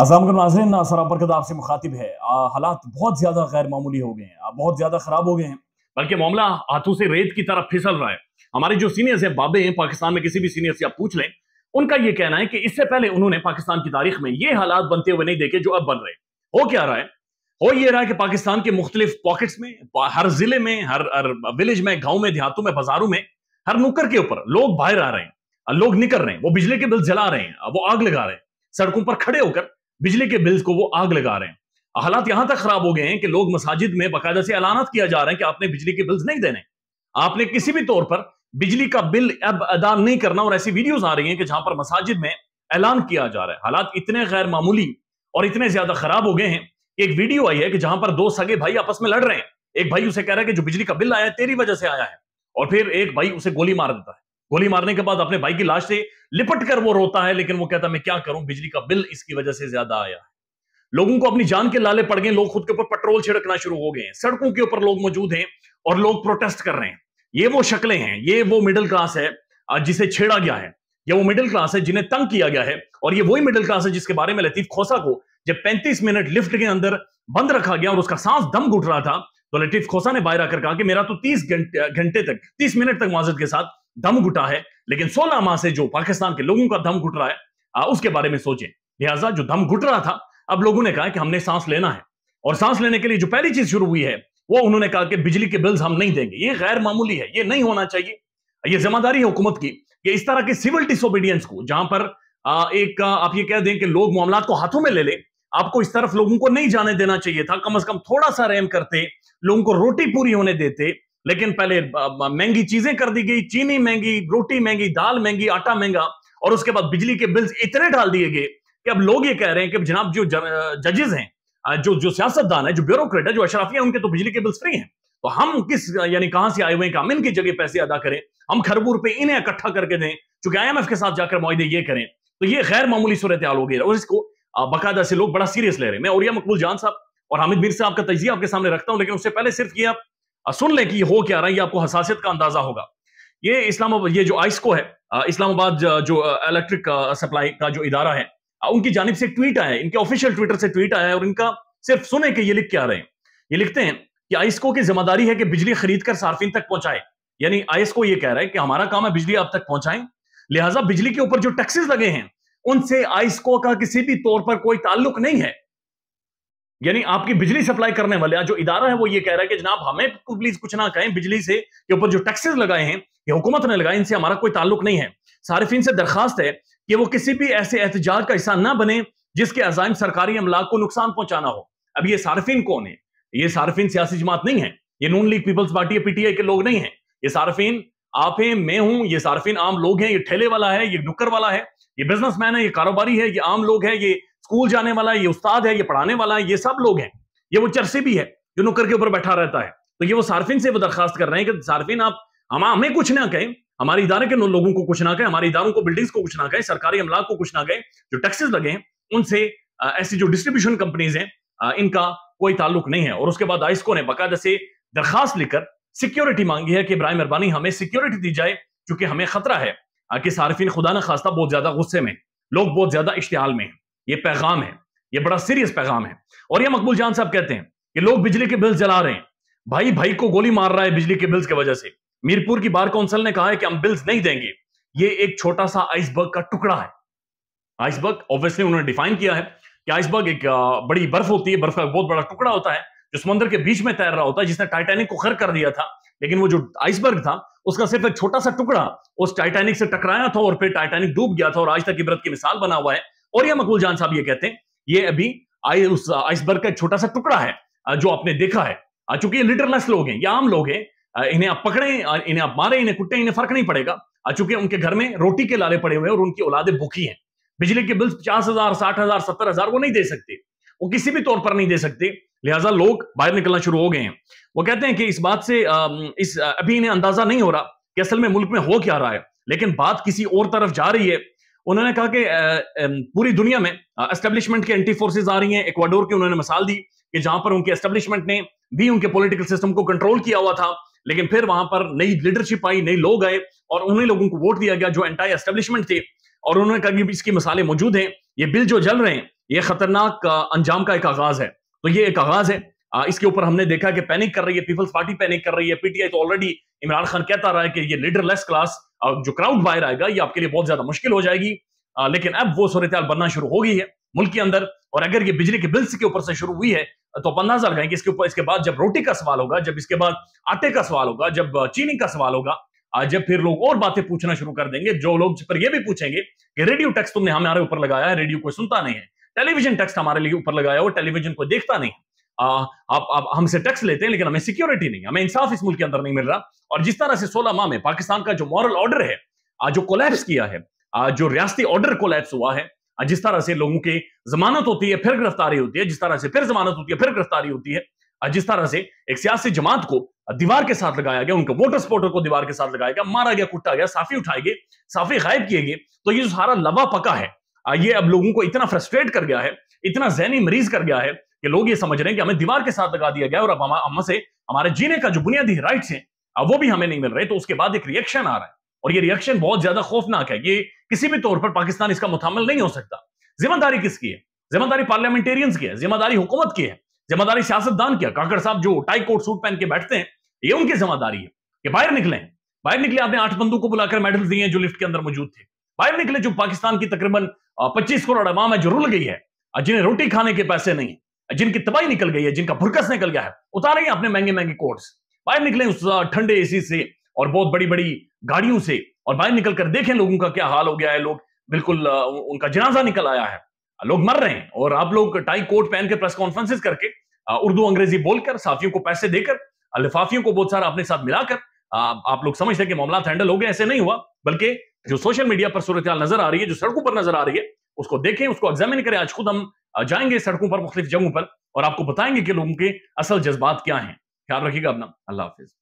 अजाम नाजरन नासरा बरकत से मुखातिब है हालात बहुत ज्यादा गैर मामूली हो गए हैं बहुत ज्यादा खराब हो गए हैं बल्कि मामला हाथों से रेत की तरफ फिसल रहा है हमारे जो सीनियर्स हैं बाबे हैं पाकिस्तान में किसी भी सीनियर से आप पूछ लें उनका यह कहना है कि इससे पहले उन्होंने पाकिस्तान की तारीख में ये हालात बनते हुए नहीं देखे जो अब बन रहे हो क्या रहा है हो ये रहा है कि पाकिस्तान के मुख्तलिफ पॉकेट्स में हर जिले में हर, हर विलेज में गाँव में देहातों में बाजारों में हर नुक्कर के ऊपर लोग बाहर आ रहे हैं लोग निकल रहे हैं वो बिजली के बिल जला रहे हैं वो आग लगा रहे हैं सड़कों पर खड़े होकर बिजली के बिल्स को वो आग लगा रहे हैं हालात यहां तक खराब हो गए हैं कि लोग मसाजिद में बाकायदा से अलानत किया जा रहा है कि आपने बिजली के बिल्स नहीं देने आपने किसी भी तौर पर बिजली का बिल अब अदा नहीं करना और ऐसी वीडियोस आ रही हैं कि जहां पर मसाजिद में ऐलान किया जा रहा है हालात इतने गैर मामूली और इतने ज्यादा खराब हो गए हैं एक वीडियो आई है कि जहां पर दो सगे भाई आपस में लड़ रहे हैं एक भाई उसे कह रहा है कि जो बिजली का बिल आया है तेरी वजह से आया है और फिर एक भाई उसे गोली मार देता है गोली मारने के बाद अपने भाई की लाश से लिपट कर वो रोता है लेकिन वो कहता मैं क्या करूं बिजली का बिल इसकी वजह से ज्यादा आया लोगों को अपनी जान के लाले पड़ गए लोग खुद के ऊपर पेट्रोल छिड़कना शुरू हो गए हैं सड़कों के ऊपर लोग मौजूद हैं और लोग प्रोटेस्ट कर रहे हैं ये वो शक्लें हैं ये वो मिडिल क्लास है जिसे छेड़ा गया है ये वो मिडिल क्लास है जिन्हें तंग किया गया है और ये वही मिडिल क्लास है जिसके बारे में लतीफ खोसा को जब 35 मिनट लिफ्ट के अंदर बंद रखा गया और उसका सांस दम घुट रहा था तो लतीफ खोसा ने बाहर आकर कहा कि मेरा तो 30 घंटे तक 30 मिनट तक माजद के साथ दम घुटा है लेकिन सोलह माह से जो पाकिस्तान के लोगों का दम घुट रहा है आ, उसके बारे में सोचें लिहाजा जो दम घुट रहा था अब लोगों ने कहा कि हमने सांस लेना है और सांस लेने के लिए जो पहली चीज शुरू हुई है वो उन्होंने कहा कि बिजली के बिल्स हम नहीं देंगे ये गैर मामूली है ये नहीं होना चाहिए ये जिम्मेदारी है हुकूमत की कि इस तरह के सिविल डिसोबीडियंस को जहां पर आ, एक आ, आप ये कह दें कि लोग मामला को हाथों में ले लें आपको इस तरफ लोगों को नहीं जाने देना चाहिए था कम अज कम थोड़ा सा रैम करते लोगों को रोटी पूरी होने देते लेकिन पहले महंगी चीजें कर दी गई चीनी महंगी रोटी महंगी दाल महंगी आटा महंगा और उसके बाद बिजली के बिल्स इतने डाल दिए गए कि अब लोग ये कह रहे हैं कि जनाब जो जजेज हैं जो जो सियासतदान है जो ब्यूरोक्रेट है जो अशराफिया उनके तो बिजली के बिल्स फ्री हैं तो हम किस यानी कहां से आए हुए हैं कि हम इनकी जगह पैसे अदा करें हम खरबू रुपए इन्हें इकट्ठा करके दें चूंकि आई के साथ जाकर माहदे ये करें तो ये गैर मामूली सूरत हाल हो गई और इसको बाकायदा से लोग बड़ा सीरियस ले रहे हैं मैं ओरिया मकबूल जान साहब और हामिद मीर साहब का तजिया आपके सामने रखता हूं लेकिन उससे पहले सिर्फ ये आप सुन लें कि ये हो क्या रहा है ये आपको हसासियत का अंदाजा होगा ये इस्लामाबाद ये जो आइसको है इस्लामाबाद जो इलेक्ट्रिक सप्लाई का जो इदारा है उनकी जानब से ट्वीट आया है इनके ऑफिशियल ट्विटर से ट्वीट आया है और इनका सिर्फ सुने के ये लिख के आ रहे हैं ये लिखते हैं कि आइसको की जिम्मेदारी है कि बिजली खरीद कर सार्फिन तक पहुंचाए यानी आइसको ये कह रहा है कि हमारा काम है बिजली आप तक पहुंचाएं लिहाजा बिजली के ऊपर जो टैक्सेस लगे हैं उनसे आइसको का किसी भी तौर पर कोई ताल्लुक नहीं है यानी आपकी बिजली सप्लाई करने वाले जो इदारा है वो ये कह रहा है कि जनाब हमें प्लीज कुछ ना कहें बिजली से के ऊपर जो टैक्सेस लगाए हैं ये हुकूमत ने लगाए इनसे हमारा कोई ताल्लुक नहीं है सार्फिन से दरखास्त है कि वो किसी भी ऐसे एहतजाज का हिस्सा ना बने जिसके अजायम सरकारी अमलाक को नुकसान पहुंचाना हो अब ये सार्फिन कौन है ये सार्फिन सियासी जमात नहीं है ये Noon league peoples party PTI के लोग नहीं है ये सार्फिन आप हैं मैं हूं ये सार्फिन आम लोग हैं ये ठेले वाला है ये नुक्कर वाला है ये बिजनेसमैन है ये कारोबारी है ये आम लोग है ये स्कूल जाने वाला है ये उस्ताद है ये पढ़ाने वाला है ये सब लोग हैं ये वो चरसी भी है जो नुकर के ऊपर बैठा रहता है तो ये वो सार्फिन से वो दरखास्त कर रहे हैं कि सार्फिन आप हम हमें कुछ ना कहें हमारे इदारे के लोगों को कुछ ना कहें हमारे इदारों को बिल्डिंग्स को कुछ ना कहें सरकारी अमला को कुछ ना कहें जो टैक्सेस लगे हैं उनसे ऐसी जो डिस्ट्रीब्यूशन कंपनीज हैं इनका कोई ताल्लुक नहीं है और उसके बाद आइसको ने बाकायदा से दरखास्त लिखकर सिक्योरिटी मांगी है कि इब्राहिम अरबानी हमें सिक्योरिटी दी जाए क्योंकि हमें खतरा है कि सार्फिन खुदा ना खास्ता बहुत ज्यादा गुस्से में लोग बहुत ज्यादा इश्तेहाल में हैं ये पैगाम है ये बड़ा सीरियस पैगाम है और ये मकबूल जान साहब कहते हैं कि लोग बिजली के बिल्स जला रहे हैं भाई भाई को गोली मार रहा है बिजली के बिल्स की वजह से मीरपुर की बार काउंसिल ने कहा है कि हम बिल्स नहीं देंगे ये एक छोटा सा आइसबर्ग का टुकड़ा है आइसबर्ग ऑब्वियसली उन्होंने डिफाइन किया है कि आइसबर्ग एक बड़ी बर्फ होती है बर्फ का बहुत बड़ा टुकड़ा होता है जो समुद्र के बीच में तैर रहा होता है जिसने टाइटैनिक को खर कर दिया था लेकिन वो जो आइसबर्ग था उसका सिर्फ एक छोटा सा टुकड़ा उस टाइटैनिक से टकराया था और फिर टाइटैनिक डूब गया था और आज तक इबरत की मिसाल बना हुआ है और यह मकबूल जान साहब ये कहते हैं ये अभी आई, उस आइसबर्ग का एक छोटा सा टुकड़ा है जो आपने देखा है चूंकि ये लिटरलेस लोग हैं ये आम लोग हैं इन्हें आप पकड़े इन्हें आप मारे इन्हें कुटे इन्हें फर्क नहीं पड़ेगा चूंकि उनके घर में रोटी के लाले पड़े हुए हैं और उनकी औलादे भूखी हैं बिजली के बिल्स पचास हजार साठ हजार सत्तर हजार वो नहीं दे सकते वो किसी भी तौर पर नहीं दे सकते लिहाजा लोग बाहर निकलना शुरू हो गए हैं वो कहते हैं कि इस बात से इस अभी इन्हें अंदाजा नहीं हो रहा कि असल में मुल्क में हो क्या रहा है लेकिन बात किसी और तरफ जा रही है उन्होंने कहा कि पूरी दुनिया में एस्टेब्लिशमेंट के एंटी फोर्सेज आ रही हैं इक्वाडोर की उन्होंने मिसाल दी कि जहां पर उनके एस्टेब्लिशमेंट ने भी उनके पॉलिटिकल सिस्टम को कंट्रोल किया हुआ था लेकिन फिर वहां पर नई लीडरशिप आई नए लोग आए और उन्हीं लोगों को वोट दिया गया जो एंटाई एस्टेब्लिशमेंट थे और उन्होंने कहा कि इसकी मिसालें मौजूद हैं ये बिल जो जल रहे हैं ये खतरनाक अंजाम का एक आगाज है तो ये एक आगाज है इसके ऊपर हमने देखा कि पैनिक कर रही है पीपल्स पार्टी पैनिक कर रही है पीटीआई तो ऑलरेडी इमरान खान कहता रहा है कि ये लीडरलेस क्लास जो क्राउड बाहर आएगा ये आपके लिए बहुत ज्यादा मुश्किल हो जाएगी लेकिन अब वो सूरत बनना शुरू हो गई है मुल्क के अंदर और अगर ये बिजली के बिल्स के ऊपर से शुरू हुई है तो पंद्रह साल कहेंगे इसके ऊपर इसके बाद जब रोटी का सवाल होगा जब इसके बाद आटे का सवाल होगा जब चीनी का सवाल होगा जब फिर लोग और बातें पूछना शुरू कर देंगे जो लोग फिर ये भी पूछेंगे कि रेडियो टैक्स तुमने हमारे ऊपर लगाया है रेडियो कोई सुनता नहीं है टेलीविजन टैक्स हमारे लिए ऊपर लगाया वो टेलीविजन को देखता नहीं आप, आप हमसे टैक्स लेते हैं लेकिन हमें सिक्योरिटी नहीं हमें इंसाफ इस मुल्क के अंदर नहीं मिल रहा और जिस तरह से सोलह माह में पाकिस्तान का जो मॉरल ऑर्डर है आज जो कोलैप्स किया है आज जो रियाती ऑर्डर कोलैप्स हुआ है जिस तरह से लोगों की जमानत होती है फिर गिरफ्तारी होती है जिस तरह से फिर जमानत होती है फिर गिरफ्तारी होती है जिस तरह से एक सियासी जमात को दीवार के साथ लगाया गया उनके वोटर सपोर्टर को दीवार के साथ लगाया गया मारा गया कुटा गया साफी उठाए गए साफी गायब किए गए तो ये जो सारा लवा पका है ये अब लोगों को इतना फ्रस्ट्रेट कर गया है इतना जहनी मरीज कर गया है कि लोग ये समझ रहे हैं कि हमें दीवार के साथ लगा दिया गया और अब से हमारे जीने का जो बुनियादी राइट्स है वो भी हमें नहीं मिल रहे तो उसके बाद एक रिएक्शन आ रहा है और ये रिएक्शन बहुत ज्यादा खौफनाक है ये किसी भी तौर पर पाकिस्तान इसका मुतामल नहीं हो सकता जिम्मेदारी किसकी है जिम्मेदारी पार्लियामेंटेरियंस की है जिम्मेदारी हुकूमत की है जिम्मेदारी सियासतदान की है काकड़ साहब जो टाई कोट सूट पहन के बैठते हैं ये उनकी जिम्मेदारी है कि बाहर निकले बाहर निकले आपने आठ बंदों को बुलाकर मेडल दिए जो लिफ्ट के अंदर मौजूद थे बाहर निकले जो पाकिस्तान की तकरीबन पच्चीस करोड़ अवाम है जो रुल गई है जिन्हें रोटी खाने के पैसे नहीं है जिनकी तबाही निकल गई है जिनका भुरकस निकल गया है उतारे अपने महंगे महंगे कोर्ट बाहर निकले उस ठंडे एसी से और बहुत बड़ी बड़ी गाड़ियों से और बाहर निकल कर देखें लोगों का क्या हाल हो गया है लोग बिल्कुल उनका जनाजा निकल आया है लोग मर रहे हैं और आप लोग टाई कोट पहन के प्रेस कॉन्फ्रेंसिस करके उर्दू अंग्रेजी बोलकर साफियों को पैसे देकर लिफाफियों को बहुत सारा अपने साथ मिलाकर आप लोग समझते हैं कि मामला हैंडल हो गया ऐसे नहीं हुआ बल्कि जो सोशल मीडिया पर सूरत नजर आ रही है जो सड़कों पर नजर आ रही है उसको देखें उसको एग्जामिन करें आज खुद हम जाएंगे सड़कों पर मुख्तलिफ जगहों पर और आपको बताएंगे कि लोगों के असल जज्बात क्या हैं ख्याल रखिएगा अपना अल्लाह हाफिज